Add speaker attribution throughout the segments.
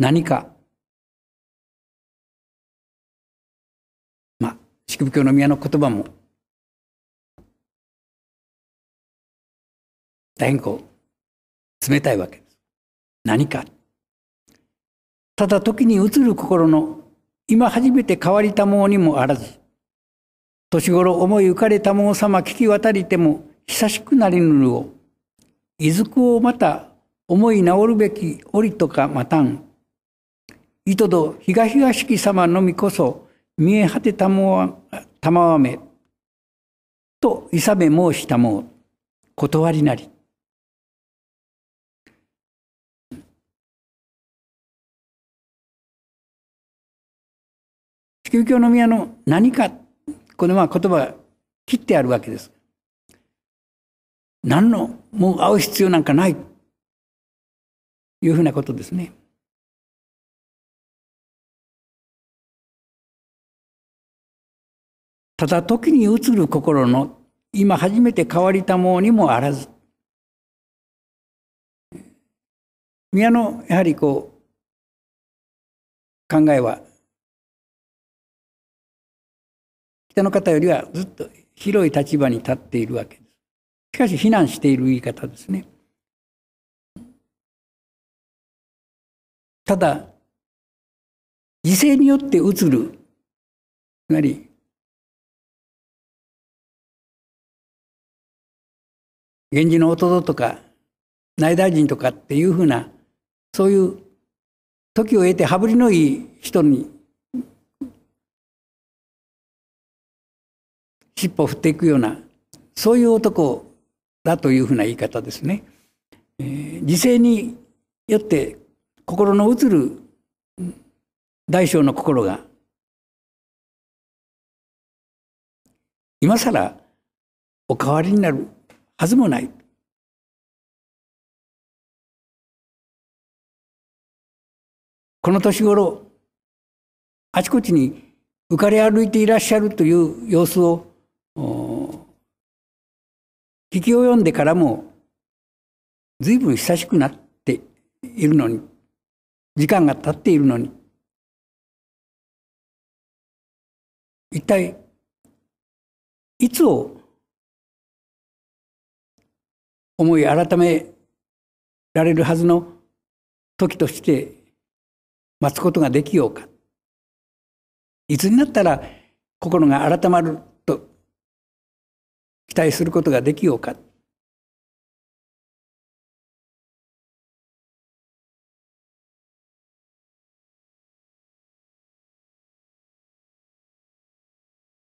Speaker 1: 何か、まあ、四部教の宮の言葉も、大変こう、冷たいわけです。
Speaker 2: 何か。ただ時に移る心の今初めて変わりたものにもあらず年頃思い浮かれたもの様聞き渡りても久しくなりぬるをいずくをまた思い直るべき折とかまたんいとど東がしき様のみこそ見え果てたもわめと勇め申したもう断りなり地球教の宮の何かこのまあ言葉切ってあるわけです何のもう会う必要なんかない
Speaker 1: いうふうなことですね。ただ時に移る心の今初めて変わりたもうにもあらず宮のやはりこう考えは
Speaker 2: 北の方よりはずっと広い立場に立っているわけです。しかし非難している言い方ですね。
Speaker 1: ただ、時勢によって移る、つまり
Speaker 2: 源氏の弟とか内大臣とかっていうふうなそういう時を得て羽振りのいい人に尻尾を振っていくようなそういう男だというふうな言い方ですね。えー、時勢によって心の移る大小の心が今更
Speaker 1: お代わりになるはずもない。この年頃、
Speaker 2: あちこちに浮かれ歩いていらっしゃるという様子を聞き及んでからも随分久しくなっているのに時間が経っているのに
Speaker 1: 一体いつを思い改められるは
Speaker 2: ずの時として待つことができようかいつになったら心が改まると
Speaker 1: 期待することができようか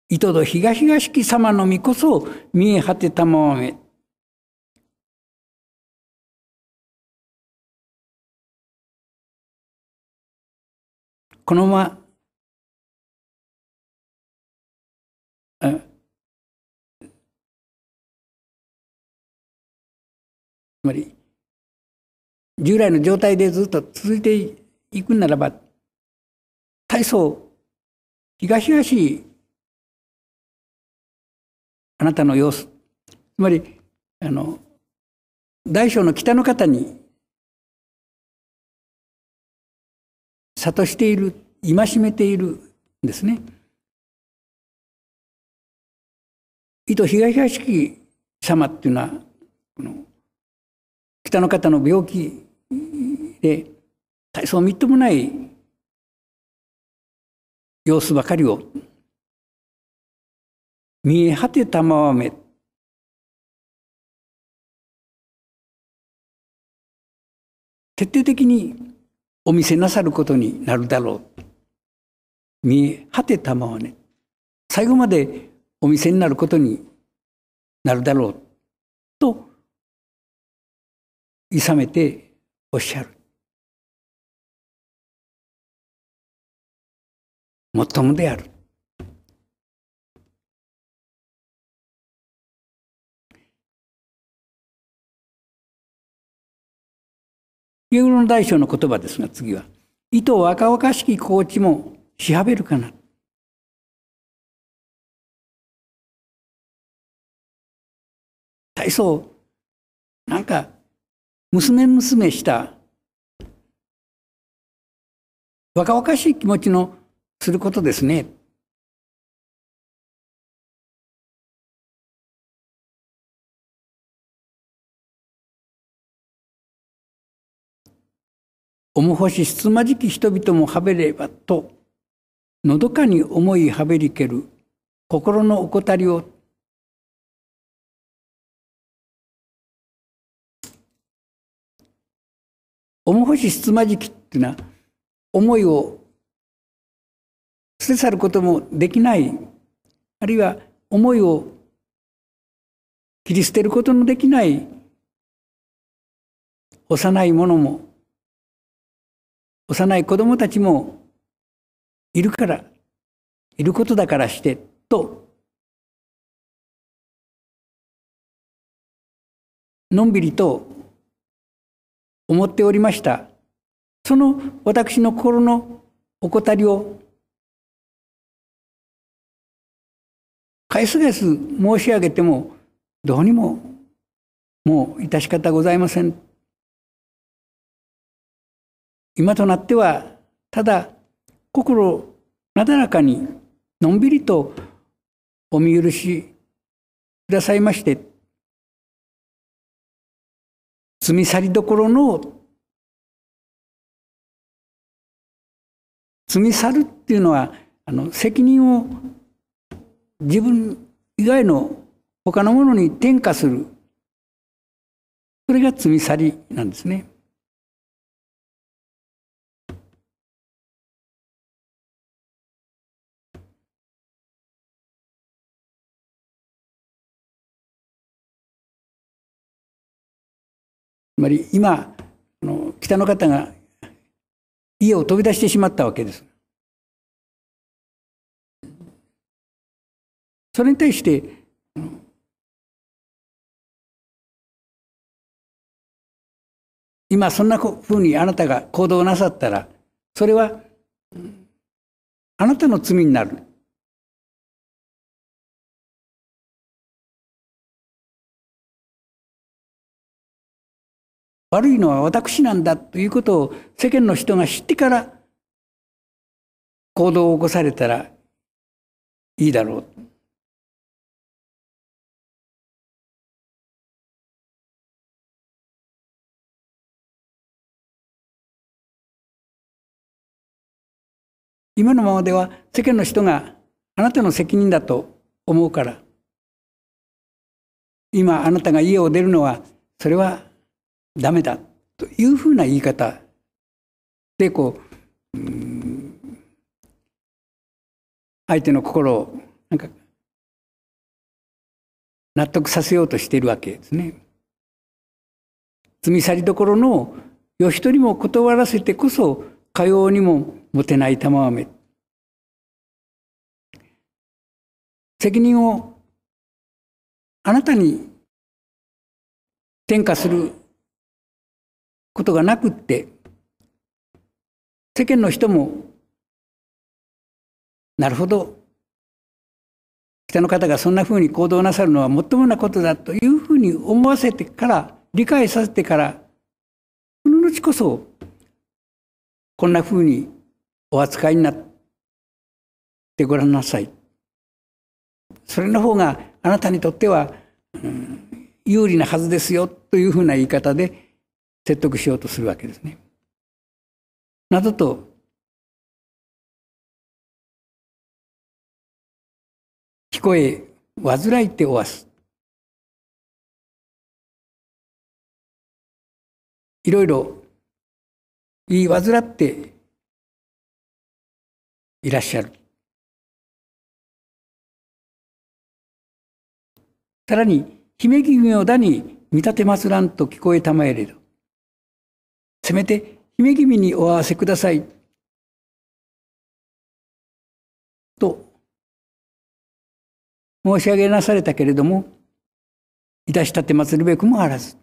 Speaker 1: 糸戸東々様の身こそ見え果てたままめこのまま、つまり、従来の状態でずっと続いていくならば、大層、東々しいあなたの様子、つまり、あの、大小の北の方に諭している戒めているんですね。伊藤東屋
Speaker 2: 敷様っていうのはこの北の方の病気で大層みっともない
Speaker 1: 様子ばかりを見え果てたまわめ
Speaker 2: 徹底的にお見せなさることになるだろう。見え果てたまはね、最後までお見せになることになるだろう。と、いさめて
Speaker 1: おっしゃる。もっともである。ユーの大将の言葉ですが、次は。意図若々しき高知も調べるかな。大層、なんか、娘娘した若々しい気持ちのすることですね。
Speaker 2: 重ほしひつまじき人々もはべればとのどかに思いはべりける心の怠りをおほしひつまじきっていうのは思いを捨て去ることもできないあるいは思いを切り捨てることのできない幼い
Speaker 1: ものも幼い子供たちもいるから、いることだからしてと、のんびりと思
Speaker 2: っておりました。その私の心の怠りを、返す返す申し上げても、どうにももう致し方ございません今となってはただ心なだらかにのんびりとお見許しくださいまして積み去りどころの
Speaker 1: 積み去るっていうのは
Speaker 2: あの責任を自分以外の他のものに転嫁するそれが積み去りなんですね。
Speaker 1: つまり今あの北の方が家を飛び出してしまったわけです。それに対して今そんなふうにあなたが行動なさったらそれはあなたの罪になる悪いのは私なんだということを世間の人が知ってから行動を起こされたらいいだろう。今のままでは
Speaker 2: 世間の人があなたの責任だと思うから今あなたが家を出るのはそれはダメだというふうな言い方でこう
Speaker 1: 相手の心をなんか納
Speaker 2: 得させようとしているわけですね。積み去りどころのよ人にも断らせてこそかようにも持てない玉飴。責任を
Speaker 1: あなたに転嫁することが
Speaker 2: なくって世間の人もなるほど北の方がそんなふうに行動なさるのはもっともなことだというふうに思わせてから理解させてからこの後こそこんなふうにお扱いになってごらんなさいそれの方があなたにとっては、うん、有利なはずですよというふうな言い方で説得しようとするわけですね。などと
Speaker 1: 聞こえ煩いておわすいろいろ言い煩っていらっしゃる。さら
Speaker 2: に、姫君をだに見立てますらんと聞こえたまえれるせめて姫君にお合わせください。
Speaker 1: と申し上げなされたけれども、いたしたてまつるべくもあらず。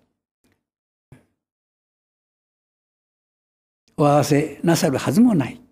Speaker 1: お合わせなさるはずもない。